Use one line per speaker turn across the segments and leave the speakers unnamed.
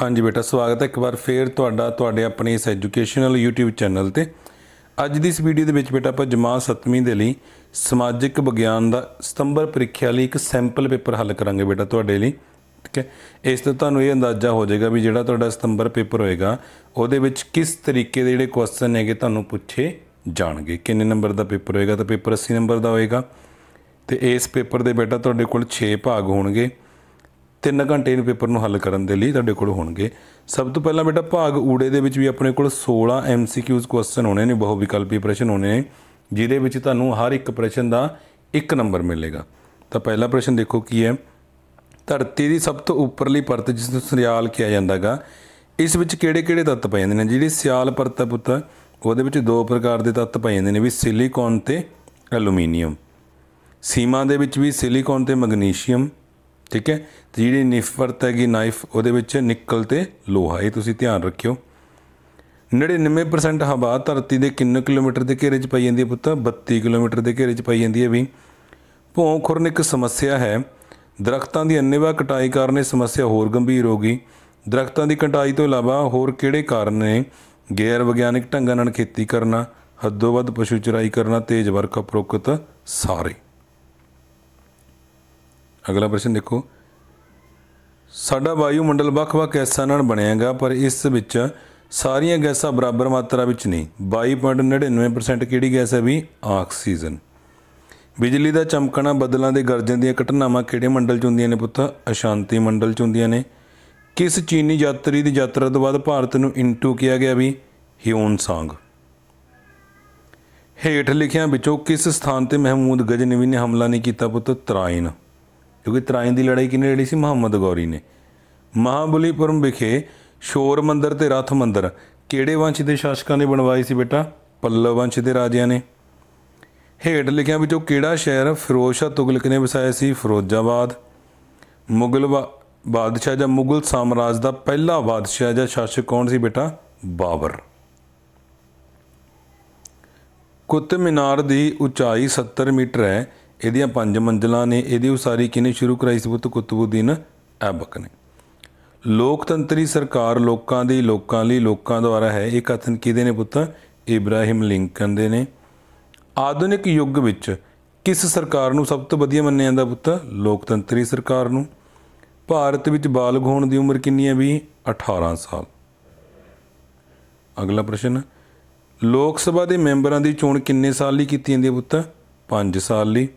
ਹਾਂਜੀ ਬੇਟਾ ਸਵਾਗਤ ਹੈ ਇੱਕ ਵਾਰ ਫੇਰ ਤੁਹਾਡਾ ਤੁਹਾਡੇ ਆਪਣੇ ਇਸ ਐਜੂਕੇਸ਼ਨਲ YouTube ਚੈਨਲ ਤੇ ਅੱਜ ਦੀ ਇਸ ਵੀਡੀਓ ਦੇ ਵਿੱਚ ਬੇਟਾ ਆਪਾਂ ਜਮਾ 7ਵੀਂ ਦੇ ਲਈ ਸਮਾਜਿਕ ਵਿਗਿਆਨ ਦਾ ਸਤੰਬਰ ਪ੍ਰੀਖਿਆ ਲਈ ਇੱਕ ਸੈਂਪਲ ਪੇਪਰ ਹੱਲ ਕਰਾਂਗੇ ਬੇਟਾ ਤੁਹਾਡੇ ਲਈ ਠੀਕ ਹੈ ਇਸ ਤੋਂ ਤੁਹਾਨੂੰ ਇਹ ਅੰਦਾਜ਼ਾ ਹੋ ਜਾਏਗਾ ਵੀ ਜਿਹੜਾ ਤੁਹਾਡਾ ਸਤੰਬਰ ਪੇਪਰ ਹੋਏਗਾ ਉਹਦੇ ਵਿੱਚ ਕਿਸ ਤਰੀਕੇ ਦੇ ਜਿਹੜੇ ਕੁਐਸਚਨ ਹੈਗੇ ਤੁਹਾਨੂੰ ਪੁੱਛੇ ਜਾਣਗੇ ਕਿੰਨੇ ਨੰਬਰ ਦਾ ਪੇਪਰ ਹੋਏਗਾ ਤਾਂ ਪੇਪਰ 80 ਨੰਬਰ ਦਾ ਹੋਏਗਾ ਤੇ ਇਸ ਪੇਪਰ ਦੇ ਬੇਟਾ ਤੁਹਾਡੇ ਕੋਲ 6 ਭਾਗ ਹੋਣਗੇ 3 ਘੰਟੇ ਇਹਨੂੰ ਪੇਪਰ ਨੂੰ ਹੱਲ ਕਰਨ ਦੇ ਲਈ ਤੁਹਾਡੇ ਕੋਲ ਹੋਣਗੇ ਸਭ ਤੋਂ ਪਹਿਲਾਂ ਬੇਟਾ ਭਾਗ ਊੜੇ ਦੇ ਵਿੱਚ ਵੀ ਆਪਣੇ ਕੋਲ 16 ਐਮਸੀਕਿਊਜ਼ ਕੁਐਸਚਨ ਹੋਣੇ ਨੇ ਬਹੁ ਵਿਕਲਪੀ ਪ੍ਰਸ਼ਨ ਹੋਣੇ ਨੇ ਜਿਹਦੇ ਵਿੱਚ ਤੁਹਾਨੂੰ ਹਰ ਇੱਕ ਪ੍ਰਸ਼ਨ ਦਾ ਇੱਕ ਨੰਬਰ ਮਿਲੇਗਾ ਤਾਂ ਪਹਿਲਾ ਪ੍ਰਸ਼ਨ ਦੇਖੋ ਕੀ ਹੈ ਧਰਤੀ ਦੀ ਸਭ ਤੋਂ ਉੱਪਰਲੀ ਪਰਤ ਜਿਸ ਨੂੰ ਸਿਆਲ ਕਿਹਾ ਜਾਂਦਾਗਾ ਇਸ ਵਿੱਚ ਕਿਹੜੇ-ਕਿਹੜੇ ਤੱਤ ਪਏ ਜਾਂਦੇ ਨੇ ਜਿਹੜੀ ਸਿਆਲ ਪਰਤ ਹੈ ਪੁੱਤ ਉਹਦੇ ਵਿੱਚ ਦੋ ਪ੍ਰਕਾਰ ਦੇ ਤੱਤ ਪਏ ਜਾਂਦੇ ਨੇ ਵੀ ਸਿਲੀਕਨ ਤੇ ਐਲੂਮੀਨੀਅਮ ਸੀਮਾ ਦੇ ਵਿੱਚ ਵੀ ਸਿਲੀਕਨ ਤੇ ਮੈਗਨੀਸ਼ੀਅਮ ਠੀਕ ਹੈ ਤੇ ਜਿਹੜੀ ਨਿਫਰਤ ਹੈਗੀ ਨਾਈਫ ਉਹਦੇ ਵਿੱਚ ਨਿਕਲ ਤੇ ਲੋਹਾ ਇਹ ਤੁਸੀਂ ਧਿਆਨ ਰੱਖਿਓ 99% ਹਵਾ ਧਰਤੀ ਦੇ ਕਿੰਨੇ ਕਿਲੋਮੀਟਰ ਦੇ ਘੇਰੇ 'ਚ ਪਾਈ ਜਾਂਦੀ ਹੈ ਪੁੱਤ 32 ਕਿਲੋਮੀਟਰ ਦੇ ਘੇਰੇ 'ਚ ਪਾਈ ਜਾਂਦੀ ਹੈ ਵੀ ਭੌਂ ਖੁਰਨ ਇੱਕ ਸਮੱਸਿਆ ਹੈ ਦਰਖਤਾਂ ਦੀ ਅੰਨੇਵਾ ਕਟਾਈ ਕਾਰਨ ਇਹ ਸਮੱਸਿਆ ਹੋਰ ਗੰਭੀਰ ਹੋ ਗਈ ਦਰਖਤਾਂ ਦੀ ਕਟਾਈ ਤੋਂ ਇਲਾਵਾ ਹੋਰ ਕਿਹੜੇ ਕਾਰਨ ਨੇ ਗੈਰ ਵਿਗਿਆਨਿਕ ਢੰਗਾਂ ਨਾਲ ਖੇਤੀ ਕਰਨਾ ਹੱਦੋਂ ਵੱਧ ਪਸ਼ੂ ਚਰਾਈ ਕਰਨਾ ਤੇਜ਼ ਵਰਖਾ ਪ੍ਰੋਕਤ ਸਾਰੇ ਅਗਲਾ ਪ੍ਰਸ਼ਨ ਦੇਖੋ ਸਾਡਾ ਵਾਯੂਮੰਡਲ ਵੱਖ-ਵੱਖ ਗੈਸਾਂ ਨਾਲ ਬਣਿਆਗਾ ਪਰ ਇਸ ਵਿੱਚ ਸਾਰੀਆਂ ਗੈਸਾਂ ਬਰਾਬਰ ਮਾਤਰਾ ਵਿੱਚ ਨਹੀਂ 22.99% ਕਿਹੜੀ ਗੈਸ ਹੈ ਵੀ ਆਕਸੀਜਨ ਬਿਜਲੀ ਦਾ ਚਮਕਣਾ ਬੱਦਲਾਂ ਦੇ ਗਰਜਣ ਦੀਆਂ ਘਟਨਾਵਾਂ ਕਿਹੜੇ ਮੰਡਲ 'ਚ ਹੁੰਦੀਆਂ ਨੇ ਪੁੱਤ ਅਸ਼ਾਂਤੀ ਮੰਡਲ 'ਚ ਹੁੰਦੀਆਂ ਨੇ ਕਿਸ ਚੀਨੀ ਯਾਤਰੀ ਦੀ ਯਾਤਰਾ ਤੋਂ ਬਾਅਦ ਭਾਰਤ ਨੂੰ ਇੰਟੂ ਕਿਹਾ ਗਿਆ ਵੀ ਹਿਊਨ ਸਾਂਗ ਹੇਠ ਲਿਖਿਆਂ ਵਿੱਚੋਂ ਕਿਸ ਸਥਾਨ ਤੇ ਮਹਿਮੂਦ ਗਜਨਵੀ ਨੇ ਹਮਲਾ ਨਹੀਂ ਕੀਤਾ ਪੁੱਤ ਤਰਾਇਨ ਕਿਉਂਕਿ ਤਰਾਇਨ ਦੀ ਲੜਾਈ ਕਿਨੇ ਲੜੀ ਸੀ ਮੁਹੰਮਦ ਗੌਰੀ ਨੇ ਮਹਾਬਲੀਪੁਰਮ ਵਿਖੇ ਸ਼ੋਰ ਮੰਦਰ ਤੇ ਰਥ ਮੰਦਰ ਕਿਹੜੇ ਵੰਸ਼ ਦੇ ਸ਼ਾਸਕਾਂ ਨੇ ਬਣਵਾਏ ਸੀ ਬੇਟਾ ਪੱਲਵ ਵੰਸ਼ ਦੇ ਰਾਜਿਆਂ ਨੇ ਹੇਠ ਲਿਖਿਆਂ ਵਿੱਚੋਂ ਕਿਹੜਾ ਸ਼ਹਿਰ ਫਿਰੋਜ਼ ਤੁਗਲਕ ਨੇ ਵਸਾਇਆ ਸੀ ਫਿਰੋਜ਼ਾਬਾਦ ਮੁਗਲ ਬਾਦਸ਼ਾਹ ਜਾਂ ਮੁਗਲ ਸਾਮਰਾਜ ਦਾ ਪਹਿਲਾ ਬਾਦਸ਼ਾਹ ਜਾਂ ਸ਼ਾਸਕ ਕੌਣ ਸੀ ਬੇਟਾ ਬਾਬਰ ਕੁਤਬ ਮਿਨਾਰ ਦੀ ਉਚਾਈ 70 ਮੀਟਰ ਹੈ ਇਹਦੀਆਂ ਪੰਜ ਮੰਜ਼ਲਾਂ ਨੇ ਇਹਦੀ ਉਸਾਰੀ ਕਿਨੇ ਸ਼ੁਰੂ ਕਰਾਈ ਸੀ ਬੁੱਤ ਕੁਤਬੁਦੀਨ ਐਬਕ ਨੇ ਲੋਕਤੰਤਰੀ ਸਰਕਾਰ ਲੋਕਾਂ ਦੀ ਲੋਕਾਂ ਲਈ ਲੋਕਾਂ ਦੁਆਰਾ ਹੈ ਇਹ ਕਥਨ ਕਿਹਦੇ ਨੇ ਪੁੱਤ ਇਬਰਾਹਿਮ ਲਿੰਕਨ ਦੇ ਨੇ ਆਧੁਨਿਕ ਯੁੱਗ ਵਿੱਚ ਕਿਸ ਸਰਕਾਰ ਨੂੰ ਸਭ ਤੋਂ ਵਧੀਆ ਮੰਨਿਆ ਜਾਂਦਾ ਪੁੱਤ ਲੋਕਤੰਤਰੀ ਸਰਕਾਰ ਨੂੰ ਭਾਰਤ ਵਿੱਚ ਬਾਲਗ ਹੋਣ ਦੀ ਉਮਰ ਕਿੰਨੀ ਹੈ ਵੀ 18 ਸਾਲ ਅਗਲਾ ਪ੍ਰਸ਼ਨ ਲੋਕ ਸਭਾ ਦੇ ਮੈਂਬਰਾਂ ਦੀ ਚੋਣ ਕਿੰਨੇ ਸਾਲ ਲਈ ਕੀਤੀ ਜਾਂਦੀ ਹੈ ਪੁੱਤ 5 ਸਾਲ ਲਈ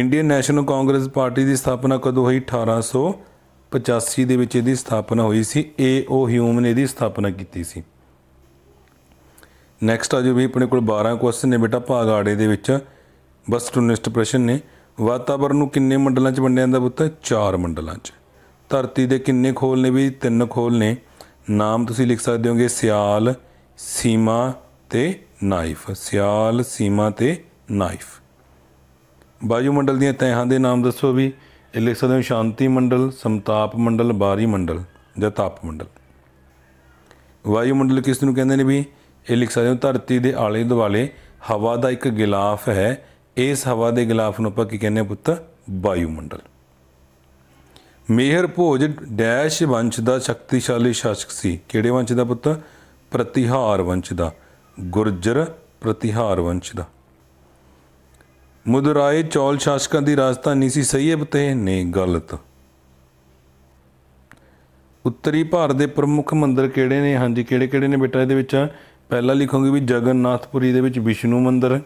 ਇੰਡੀਅਨ ਨੈਸ਼ਨਲ ਕਾਂਗਰਸ ਪਾਰਟੀ ਦੀ ਸਥਾਪਨਾ ਕਦੋਂ ਹੋਈ 1885 ਦੇ ਵਿੱਚ ਇਹਦੀ ਸਥਾਪਨਾ ਹੋਈ ਸੀ ਏ ਓ ਹਿਊਮ ਨੇ ਇਹਦੀ ਸਥਾਪਨਾ ਕੀਤੀ ਸੀ ਨੈਕਸਟ ਆ ਜੋ ਵੀ ਆਪਣੇ ਕੋਲ 12 ਕੁਐਸਚਨ ਨੇ ਬੇਟਾ ਭਾਗ ਆੜੇ ਦੇ ਵਿੱਚ ਬਸ ਟੂਨਿਸਟ ਪ੍ਰਸ਼ਨ ਨੇ ਵਾਤਾਵਰਨ ਨੂੰ ਕਿੰਨੇ ਮੰਡਲਾਂ 'ਚ ਵੰਡਿਆ ਜਾਂਦਾ ਪੁੱਤ ਚਾਰ ਮੰਡਲਾਂ 'ਚ ਧਰਤੀ ਦੇ ਕਿੰਨੇ ਖੋਲ ਨੇ ਵੀ ਤਿੰਨ ਖੋਲ ਨੇ ਨਾਮ ਤੁਸੀਂ ਲਿਖ ਸਕਦੇ ਹੋਗੇ ਸਿਆਲ ਸੀਮਾ ਤੇ ਨਾਈਫ ਸਿਆਲ ਸੀਮਾ ਤੇ ਨਾਈਫ ਮੰਡਲ ਦੀਆਂ ਤਹਿਾਂ ਦੇ ਨਾਮ ਦੱਸੋ ਵੀ ਇਹ ਲਿਖ ਸਕਦੇ ਹੋ ਸ਼ਾਂਤੀ ਮੰਡਲ ਸਮਤਾਪ ਮੰਡਲ ਬਾਰੀ ਮੰਡਲ ਜਾਂ ਤਾਪ ਮੰਡਲ ਮੰਡਲ ਕਿਸ ਨੂੰ ਕਹਿੰਦੇ ਨੇ ਵੀ ਇਹ ਲਿਖ ਸਕਦੇ ਹੋ ਧਰਤੀ ਦੇ ਆਲੇ ਦੁਆਲੇ ਹਵਾ ਦਾ ਇੱਕ ਗਿਲਾਫ ਹੈ ਇਸ ਹਵਾ ਦੇ ਗਿਲਾਫ ਨੂੰ ਆਪਾਂ ਕੀ ਕਹਿੰਦੇ ਪੁੱਤ ਮੰਡਲ ਮੇਹਰ ਭੋਜ ਡੈਸ਼ ਵੰਸ਼ ਦਾ ਸ਼ਕਤੀਸ਼ਾਲੀ ਸ਼ਾਸਕ ਸੀ ਕਿਹੜੇ ਵੰਸ਼ ਦਾ ਪੁੱਤ ਪ੍ਰਤੀਹਾਰ ਵੰਸ਼ ਦਾ ਗੁਰਜਰ ਪ੍ਰਤੀਹਾਰ ਵੰਸ਼ ਦਾ ਮੁਦਰਾਏ ਚੌਲ ਸ਼ਾਸਕਾਂ ਦੀ ਰਾਜਧਾਨੀ ਸੀ ਹੈ ਤੇ ਨੇ ਗਲਤ ਉੱਤਰੀ ਭਾਰਤ ਦੇ ਪ੍ਰਮੁੱਖ ਮੰਦਿਰ ਕਿਹੜੇ ਨੇ ਹਾਂਜੀ ਕਿਹੜੇ ਕਿਹੜੇ ਨੇ ਬੇਟਾ ਇਹਦੇ ਵਿੱਚ ਪਹਿਲਾ ਲਿਖੋਗੇ ਵੀ ਜਗਨਨਾਥਪੁਰੀ ਦੇ ਵਿੱਚ ਵਿਸ਼ਨੂੰ ਮੰਦਿਰ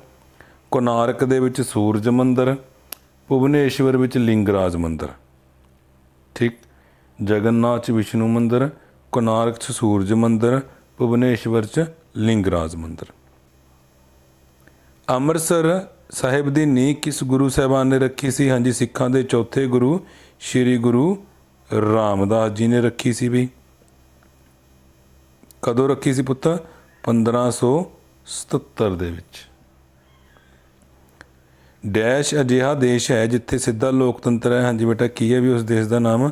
ਕੋਨਾਰਕ ਦੇ ਵਿੱਚ ਸੂਰਜ ਮੰਦਿਰ ਭੁਵਨੇਸ਼ਵਰ ਵਿੱਚ ਲਿੰਗਰਾਜ ਮੰਦਿਰ ਠੀਕ ਜਗਨਨਾਥ ਚ ਵਿਸ਼ਨੂੰ ਮੰਦਿਰ ਕੋਨਾਰਕ ਚ ਸੂਰਜ ਮੰਦਿਰ ਭੁਵਨੇਸ਼ਵਰ ਚ ਲਿੰਗਰਾਜ ਮੰਦਿਰ ਅੰਮ੍ਰਿਤਸਰ ਸਾਹਿਬ ਦੀ ਨੀ ਕਿਸ ਗੁਰੂ ਸਾਹਿਬਾਨ ਨੇ ਰੱਖੀ ਸੀ ਹਾਂਜੀ ਸਿੱਖਾਂ ਦੇ ਚੌਥੇ ਗੁਰੂ ਸ੍ਰੀ ਗੁਰੂ ਰਾਮਦਾਸ ਜੀ ਨੇ ਰੱਖੀ ਸੀ ਵੀ ਕਦੋਂ ਰੱਖੀ ਸੀ ਪੁੱਤ 1577 ਦੇ ਵਿੱਚ ਡੈਸ਼ ਅਜਿਹਾ ਦੇਸ਼ ਹੈ ਜਿੱਥੇ ਸਿੱਧਾ ਲੋਕਤੰਤਰ ਹੈ ਹਾਂਜੀ ਬੇਟਾ ਕੀ ਹੈ ਵੀ ਉਸ ਦੇਸ਼ ਦਾ ਨਾਮ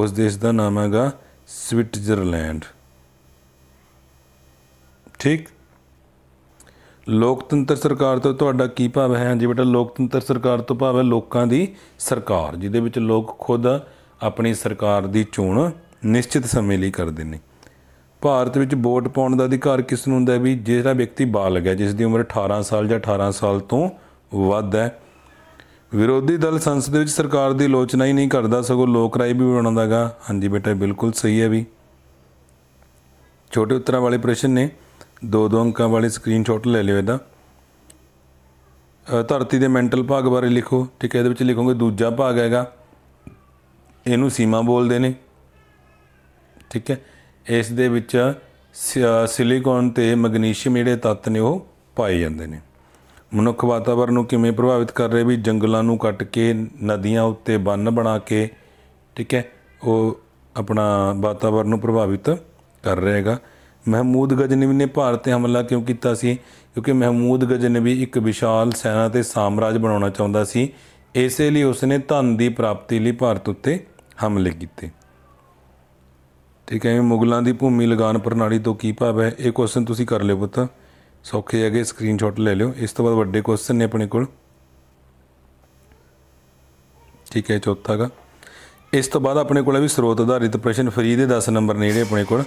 ਉਸ ਦੇਸ਼ ਦਾ ਨਾਮ ਹੈਗਾ ਸਵਿਟਜ਼ਰਲੈਂਡ ਠੀਕ ਲੋਕਤੰਤਰ ਸਰਕਾਰ ਤੋਂ ਤੁਹਾਡਾ ਕੀ ਭਾਵ ਹੈ ਹਾਂਜੀ ਬੇਟਾ ਲੋਕਤੰਤਰ ਸਰਕਾਰ ਤੋਂ ਭਾਵ ਹੈ ਲੋਕਾਂ ਦੀ ਸਰਕਾਰ ਜਿਹਦੇ ਵਿੱਚ ਲੋਕ ਖੁਦ ਆਪਣੀ ਸਰਕਾਰ ਦੀ ਚੋਣ ਨਿਸ਼ਚਿਤ ਸਮੇਂ ਲਈ ਕਰਦੇ ਨੇ ਭਾਰਤ ਵਿੱਚ ਵੋਟ ਪਾਉਣ ਦਾ ਅਧਿਕਾਰ ਕਿਸ ਨੂੰ ਹੁੰਦਾ ਹੈ ਵੀ ਜਿਹੜਾ ਵਿਅਕਤੀ ਬਾਲਗ ਹੈ ਜਿਸ ਦੀ ਉਮਰ 18 ਸਾਲ ਜਾਂ 18 ਸਾਲ ਤੋਂ ਵੱਧ ਹੈ ਵਿਰੋਧੀ ਦਲ ਸੰਸਦ ਵਿੱਚ ਸਰਕਾਰ ਦੀ ਆਲੋਚਨਾ ਹੀ ਨਹੀਂ ਕਰਦਾ ਸਗੋਂ ਲੋਕ ਰਾਏ ਵੀ ਬਣਾਉਂਦਾਗਾ ਹਾਂਜੀ ਬੇਟਾ ਬਿਲਕੁਲ ਸਹੀ ਹੈ ਵੀ ਛੋਟੇ ਉੱਤਰਾਂ ਵਾਲੇ ਪ੍ਰਸ਼ਨ ਨੇ ਦੋ ਦੋ ਅੰਕਾਂ ਵਾਲੇ ਸਕਰੀਨਸ਼ਾਟ ਲੈ ਲਿਓ ਇਹਦਾ ਧਰਤੀ ਦੇ ਮੈਂਟਲ ਭਾਗ ਬਾਰੇ ਲਿਖੋ ਠੀਕ ਹੈ ਇਹਦੇ ਵਿੱਚ ਲਿਖੋਗੇ ਦੂਜਾ ਭਾਗ ਹੈਗਾ ਇਹਨੂੰ ਸੀਮਾ ਬੋਲਦੇ ਨੇ ਠੀਕ ਹੈ ਇਸ ਦੇ ਵਿੱਚ ਸਿਲੀਕਨ ਤੇ ਮੈਗਨੀਸ਼ੀਅਮ ਜਿਹੜੇ ਤੱਤ ਨੇ ਉਹ ਪਾਏ ਜਾਂਦੇ ਨੇ ਮਨੁੱਖ ਵਾਤਾਵਰਣ ਨੂੰ ਕਿਵੇਂ ਪ੍ਰਭਾਵਿਤ ਕਰ ਰਹੇ ਵੀ ਜੰਗਲਾਂ ਨੂੰ ਕੱਟ ਕੇ ਨਦੀਆਂ ਉੱਤੇ ਬੰਨ ਬਣਾ ਕੇ ਠੀਕ ਹੈ ਉਹ ਆਪਣਾ ਵਾਤਾਵਰਣ ਨੂੰ ਪ੍ਰਭਾਵਿਤ ਕਰ ਰਹੇਗਾ ਮਹਿਮੂਦ ਗਜਨਵੀ ਨੇ ਭਾਰਤ ਤੇ ਹਮਲਾ ਕਿਉਂ ਕੀਤਾ ਸੀ ਕਿਉਂਕਿ ਮਹਿਮੂਦ ਗਜਨਵੀ ਇੱਕ ਵਿਸ਼ਾਲ ਸੈਨਾ ਤੇ ਸਾਮਰਾਜ ਬਣਾਉਣਾ ਚਾਹੁੰਦਾ ਸੀ ਇਸੇ ਲਈ ਉਸਨੇ ਧਨ ਦੀ ਪ੍ਰਾਪਤੀ ਲਈ ਭਾਰਤ ਉੱਤੇ ਹਮਲੇ ਕੀਤੇ ਠੀਕ ਹੈ ਮੁਗਲਾਂ ਦੀ ਭੂਮੀ ਲਗਾਨ ਪ੍ਰਣਾਲੀ ਤੋਂ ਕੀ ਭਾਵ ਹੈ ਇਹ ਕੁਐਸਚਨ ਤੁਸੀਂ ਕਰ ਲਿਓ ਪੁੱਤ ਸੌਖੇ ਹੈਗੇ ਸਕਰੀਨਸ਼ਾਟ ਲੈ ਲਿਓ ਇਸ ਤੋਂ ਬਾਅਦ ਵੱਡੇ ਕੁਐਸਚਨ ਨੇ ਆਪਣੇ ਕੋਲ ਠੀਕ ਹੈ ਚੌਥਾ ਦਾ ਇਸ ਤੋਂ ਬਾਅਦ ਆਪਣੇ ਕੋਲ ਵੀ ਸਰੋਤ ਆਧਾਰਿਤ ਪ੍ਰਸ਼ਨ ਫਰੀ ਦੇ 10 ਨੰਬਰ ਨੇ ਜਿਹੜੇ ਆਪਣੇ ਕੋਲ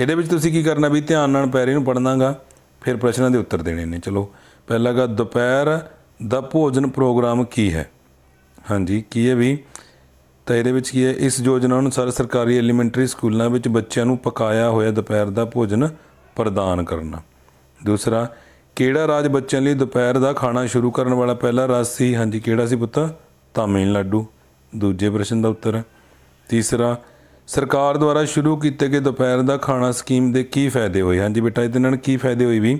ਇਹਦੇ ਵਿੱਚ ਤੁਸੀਂ ਕੀ ਕਰਨਾ ਵੀ ਧਿਆਨ ਨਾਲ ਪੈਰੇ ਨੂੰ ਪੜਨਾਗਾ ਫਿਰ ਪ੍ਰਸ਼ਨਾਂ ਦੇ ਉੱਤਰ ਦੇਣੇ ਨੇ ਚਲੋ ਪਹਿਲਾਗਾ ਦੁਪਹਿਰ ਦਾ ਭੋਜਨ ਪ੍ਰੋਗਰਾਮ ਕੀ ਹੈ ਹਾਂਜੀ ਕੀ ਹੈ ਵੀ ਤਾਂ ਇਹਦੇ ਵਿੱਚ ਕੀ ਹੈ ਇਸ ਯੋਜਨਾ ਅਨੁਸਾਰ ਸਰਕਾਰੀ ਐਲੀਮੈਂਟਰੀ ਸਕੂਲਾਂ ਵਿੱਚ ਬੱਚਿਆਂ ਨੂੰ ਪਕਾਇਆ ਹੋਇਆ ਦੁਪਹਿਰ ਦਾ ਭੋਜਨ ਪ੍ਰਦਾਨ ਕਰਨਾ ਦੂਸਰਾ ਕਿਹੜਾ ਰਾਜ ਬੱਚਿਆਂ ਲਈ ਦੁਪਹਿਰ ਦਾ ਖਾਣਾ ਸ਼ੁਰੂ ਕਰਨ ਵਾਲਾ ਪਹਿਲਾ ਰਾਜ ਸੀ ਹਾਂਜੀ ਕਿਹੜਾ ਸੀ ਪੁੱਤ ਤਾਮਿਲਨਾਡੂ ਦੂਜੇ ਪ੍ਰਸ਼ਨ ਦਾ ਉੱਤਰ ਤੀਸਰਾ ਸਰਕਾਰ ਦੁਆਰਾ ਸ਼ੁਰੂ ਕੀਤੇ ਗਏ ਦੁਪਹਿਰ ਦਾ ਖਾਣਾ ਸਕੀਮ ਦੇ ਕੀ ਫਾਇਦੇ ਹੋਏ ਹਾਂਜੀ ਬੇਟਾ ਇਹਦੇ ਨਾਲ ਕੀ ਫਾਇਦੇ ਹੋਏ ਵੀ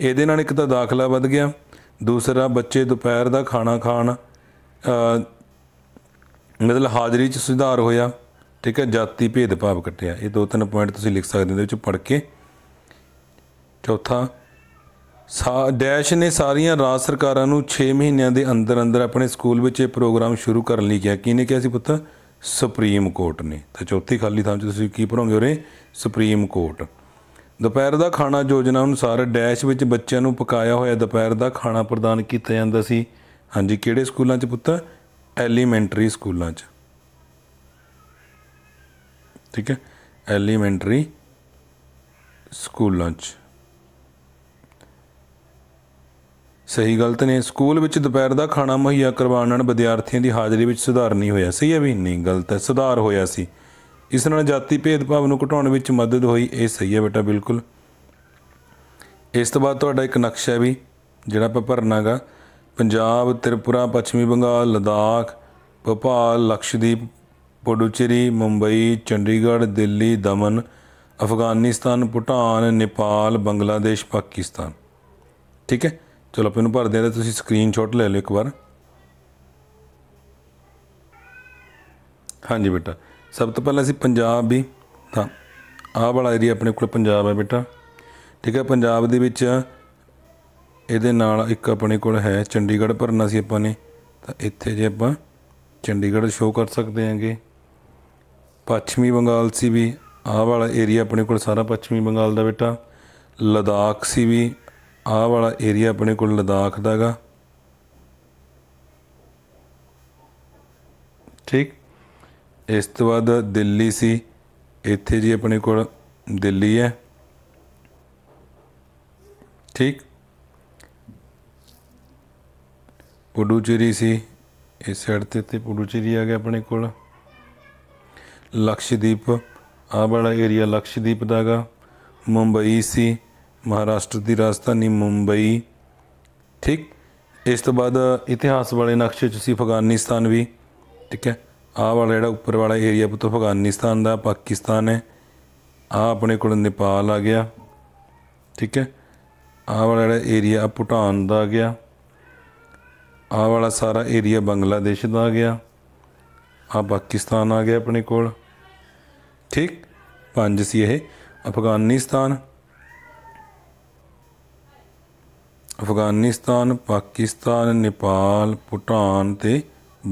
ਇਹਦੇ ਨਾਲ ਇੱਕ ਤਾਂ ਦਾਖਲਾ ਵੱਧ ਗਿਆ ਦੂਸਰਾ ਬੱਚੇ ਦੁਪਹਿਰ ਦਾ ਖਾਣਾ ਖਾਣ ਮਤਲਬ ਹਾਜ਼ਰੀ 'ਚ ਸੁਧਾਰ ਹੋਇਆ ਠੀਕ ਹੈ ਜਾਤੀ ਭੇਦਭਾਵ ਕੱਟਿਆ ਇਹ ਦੋ ਤਿੰਨ ਪੁਆਇੰਟ ਤੁਸੀਂ ਲਿਖ ਸਕਦੇ ਹੋ ਦੇ ਵਿੱਚ ਪੜ ਕੇ ਚੌਥਾ ਡੈਸ਼ ਨੇ ਸਾਰੀਆਂ ਰਾਜ ਸਰਕਾਰਾਂ ਨੂੰ 6 ਮਹੀਨਿਆਂ ਦੇ ਅੰਦਰ ਅੰਦਰ ਆਪਣੇ ਸਕੂਲ ਵਿੱਚ ਇਹ ਪ੍ਰੋਗਰਾਮ ਸ਼ੁਰੂ ਕਰਨ ਲਈ ਕਿਹਾ ਕਿਹਨੇ ਕਿਹਾ ਸੀ ਪੁੱਤ ਸੁਪਰੀਮ ਕੋਰਟ ਨੇ ਤਾਂ ਚੌਥੀ ਖਾਲੀ ਥਾਂ 'ਚ ਤੁਸੀਂ ਕੀ ਭਰੋਗੇ ਉਰੇ ਸੁਪਰੀਮ ਕੋਰਟ ਦੁਪਹਿਰ ਦਾ ਖਾਣਾ ਯੋਜਨਾ ਅਨੁਸਾਰ ਡੈਸ਼ ਵਿੱਚ ਬੱਚਿਆਂ ਨੂੰ ਪਕਾਇਆ ਹੋਇਆ ਦੁਪਹਿਰ ਦਾ ਖਾਣਾ ਪ੍ਰਦਾਨ ਕੀਤਾ ਜਾਂਦਾ ਸੀ ਹਾਂਜੀ ਕਿਹੜੇ ਸਕੂਲਾਂ 'ਚ ਪੁੱਤ ਐਲੀਮੈਂਟਰੀ ਸਕੂਲਾਂ 'ਚ ਠੀਕ ਹੈ ਐਲੀਮੈਂਟਰੀ ਸਕੂਲਾਂ 'ਚ ਸਹੀ ਗਲਤ ਨੇ ਸਕੂਲ ਵਿੱਚ ਦੁਪਹਿਰ ਦਾ ਖਾਣਾ ਮੁਹੱਈਆ ਕਰਵਾਉਣ ਨਾਲ ਵਿਦਿਆਰਥੀਆਂ ਦੀ ਹਾਜ਼ਰੀ ਵਿੱਚ ਸੁਧਾਰ ਨਹੀਂ ਹੋਇਆ ਸਹੀ ਹੈ ਵੀ ਨਹੀਂ ਗਲਤ ਹੈ ਸੁਧਾਰ ਹੋਇਆ ਸੀ ਇਸ ਨਾਲ ਜਾਤੀ ਭੇਦਭਾਵ ਨੂੰ ਘਟਾਉਣ ਵਿੱਚ ਮਦਦ ਹੋਈ ਇਹ ਸਹੀ ਹੈ ਬੇਟਾ ਬਿਲਕੁਲ ਇਸ ਤੋਂ ਬਾਅਦ ਤੁਹਾਡਾ ਇੱਕ ਨਕਸ਼ਾ ਵੀ ਜਿਹੜਾ ਆਪਾਂ ਭਰਨਾਗਾ ਪੰਜਾਬ ਤ੍ਰਿਪੁਰਾ ਪੱਛਮੀ ਬੰਗਾਲ ਲਦਾਖ ਭੋਪਾਲ ਲਕਸ਼ਦੀਪ ਪੁਡੂਚੇਰੀ ਮੁੰਬਈ ਚੰਡੀਗੜ੍ਹ ਦਿੱਲੀ ਦਮਨ ਅਫਗਾਨਿਸਤਾਨ ਭੂਟਾਨ ਨੇਪਾਲ ਬੰਗਲਾਦੇਸ਼ ਪਾਕਿਸਤਾਨ ਠੀਕ ਹੈ ਚਲੋ ਆਪਾਂ ਇਹਨੂੰ ਭਰਦੇ ਆਂ ਤੁਸੀਂ ਸਕਰੀਨਸ਼ਾਟ ਲੈ ਲਓ ਇੱਕ ਵਾਰ ਹਾਂਜੀ ਬੇਟਾ ਸਭ ਤੋਂ ਪਹਿਲਾਂ ਅਸੀਂ ਪੰਜਾਬ ਵੀ ਤਾਂ ਆਹ ਵਾਲਾ ਏਰੀਆ ਆਪਣੇ ਕੋਲ ਪੰਜਾਬ ਹੈ ਬੇਟਾ ਠੀਕ ਹੈ ਪੰਜਾਬ ਦੇ ਵਿੱਚ ਇਹਦੇ ਨਾਲ ਇੱਕ ਆਪਣੇ ਕੋਲ ਹੈ ਚੰਡੀਗੜ੍ਹ ਭਰਨਾ ਸੀ ਆਪਾਂ ਨੇ ਤਾਂ ਇੱਥੇ ਜੇ ਆਪਾਂ ਚੰਡੀਗੜ੍ਹ ਸ਼ੋਅ ਕਰ ਸਕਦੇ ਹਾਂਗੇ ਪੱਛਮੀ ਬੰਗਾਲ ਸੀ ਵੀ ਆਹ ਵਾਲਾ ਏਰੀਆ ਆਪਣੇ ਕੋਲ ਸਾਰਾ ਪੱਛਮੀ ਬੰਗਾਲ ਦਾ ਬੇਟਾ ਲਦਾਖ ਸੀ ਵੀ ਆਹ ਵਾਲਾ ਏਰੀਆ ਆਪਣੇ ਕੋਲ ਲਦਾਖ ਦਾਗਾ ਠੀਕ ਇਸ ਤੋਂ ਬਾਅਦ ਦਿੱਲੀ ਸੀ ਇੱਥੇ ਜੀ ਆਪਣੇ ਕੋਲ ਦਿੱਲੀ ਹੈ ਠੀਕ ਪੁਡੂਚੇਰੀ ਸੀ ਇਸ ਸਾਈਡ ਤੇ ਤੇ ਪੁਡੂਚੇਰੀ ਆ ਗਿਆ ਆਪਣੇ ਕੋਲ ਲਕਸ਼ਦੀਪ ਆਹ ਬੜਾ ਏਰੀਆ ਲਕਸ਼ਦੀਪ ਦਾਗਾ ਮੁੰਬਈ ਸੀ ਮਹਾਰਾਸ਼ਟਰ ਦੀ ਰਾਜਧਾਨੀ ਮੁੰਬਈ ਠੀਕ ਇਸ ਤੋਂ ਬਾਅਦ ਇਤਿਹਾਸ ਵਾਲੇ ਨਕਸ਼ੇ 'ਚ ਤੁਸੀਂ ਅਫਗਾਨਿਸਤਾਨ ਵੀ ਠੀਕ ਹੈ ਆਹ ਵਾਲਾ ਜਿਹੜਾ ਉੱਪਰ ਵਾਲਾ ਏਰੀਆ ਪੁੱਤ ਅਫਗਾਨਿਸਤਾਨ ਦਾ ਪਾਕਿਸਤਾਨ ਹੈ ਆ ਆਪਣੇ ਕੋਲ ਨੇਪਾਲ ਆ ਗਿਆ ਠੀਕ ਹੈ ਆਹ ਵਾਲਾ ਜਿਹੜਾ ਏਰੀਆ ਭੂਟਾਨ ਦਾ ਆ ਗਿਆ ਆਹ ਵਾਲਾ ਸਾਰਾ ਏਰੀਆ ਬੰਗਲਾਦੇਸ਼ ਦਾ ਆ ਗਿਆ ਆ ਪਾਕਿਸਤਾਨ ਆ ਗਿਆ ਆਪਣੇ ਕੋਲ ਠੀਕ ਪੰਜ ਸੀ ਇਹ ਅਫਗਾਨਿਸਤਾਨ ਅਫਗਾਨਿਸਤਾਨ ਪਾਕਿਸਤਾਨ ਨੇਪਾਲ ਭੂਟਾਨ ਤੇ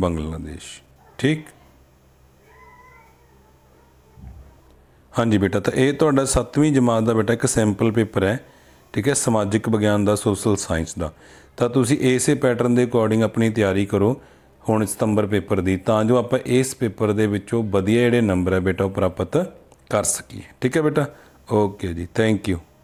ਬੰਗਲਾਦੇਸ਼ ਠੀਕ ਹਾਂਜੀ ਬੇਟਾ ਤਾਂ ਇਹ ਤੁਹਾਡਾ 7ਵੀਂ ਜਮਾਤ ਦਾ ਬੇਟਾ ਇੱਕ ਸੈਂਪਲ ਪੇਪਰ ਹੈ ਠੀਕ ਹੈ ਸਮਾਜਿਕ ਵਿਗਿਆਨ ਦਾ ਸੋਸ਼ਲ ਸਾਇੰਸ ਦਾ ਤਾਂ ਤੁਸੀਂ ਇਸੇ ਪੈਟਰਨ ਦੇ ਅਕੋਰਡਿੰਗ ਆਪਣੀ ਤਿਆਰੀ ਕਰੋ ਹੁਣ ਸਤੰਬਰ ਪੇਪਰ ਦੀ ਤਾਂ ਜੋ ਆਪਾਂ ਇਸ ਪੇਪਰ ਦੇ ਵਿੱਚੋਂ ਵਧੀਆ ਜਿਹੜੇ ਨੰਬਰ ਹੈ ਬੇਟਾ ਉਹ ਪ੍ਰਾਪਤ ਕਰ ਸਕੀਏ ਠੀਕ ਹੈ ਬੇਟਾ ਓਕੇ ਜੀ ਥੈਂਕ ਯੂ